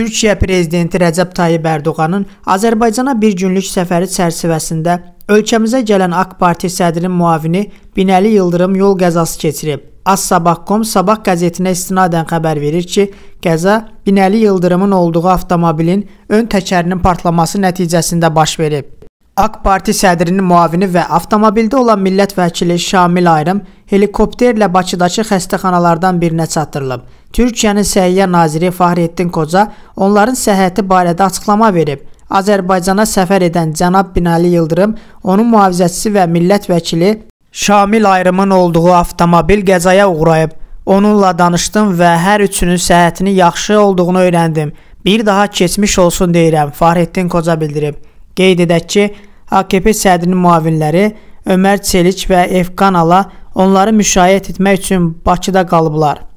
Türkiyə prezidenti Rəcəb Tayyib Ərdoğanın Azərbaycana bir günlük səfəri çərçivəsində ölkəmizə gələn AK Parti sədrinin müavini Binəli Yıldırım yol qəzası keçirib. Az Sabah.com Sabah qəzetinə istinadən xəbər verir ki, qəza Binəli Yıldırımın olduğu avtomobilin ön təkərinin partlaması nəticəsində baş verib. AK Parti sədrinin müavini və avtomobildə olan millət vəkili Şamil Ayrım helikopterlə Bakıdakı xəstəxanalardan birinə çatdırılıb. Türkiyənin Səhiyyə naziri Fahrettin Qoca onların səhhəti barədə açıqlama verib. Azərbaycana səfər edən cənab Binali Yıldırım, onun mühafizəçisi və millət vəkili Şamil Ayrımın olduğu avtomobil qəzaya uğrayıb. Onunla danışdım və hər üçünün səhhətinin yaxşı olduğunu öyrəndim. Bir daha keçmiş olsun deyirəm, Fahrettin Qoca bildirib. Qeyd edək ki, AKP sədrinin müavinləri Ömər Çelik və Efkan Ala onları müşayiət etmək üçün Bakıda qalıblar.